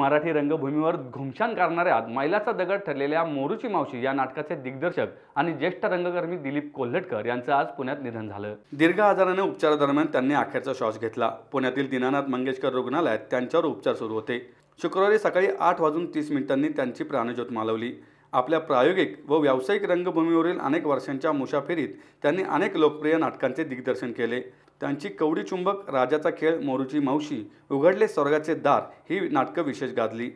मराठी रंगभूमीवर घुमशान करणाऱ्या मैलाचा दगड ठरलेल्या मोरूची मावशी या नाटकाचे दिग्दर्शक आणि ज्येष्ठ रंगकर्मी दिलीप कोल्हटकर यांचं आज पुण्यात निधन झालं दीर्घ आजाराने उपचारादरम्यान त्यांनी अखेरचा श्वास घेतला पुण्यातील दिनानाथ मंगेशकर रुग्णालयात त्यांच्यावर उपचार सुरू होते शुक्रवारी सकाळी आठ वाजून तीस मिनिटांनी त्यांची प्राणज्योत मालवली आपल्या प्रायोगिक व व्यावसायिक रंगभूमीवरील अनेक वर्षांच्या मुसाफिरीत त्यांनी अनेक लोकप्रिय नाटकांचे दिग्दर्शन केले त्यांची कवडी चुंबक राजाचा खेळ मोरूची मावशी उघडले स्वर्गाचे दार ही नाटकं विशेष गाजली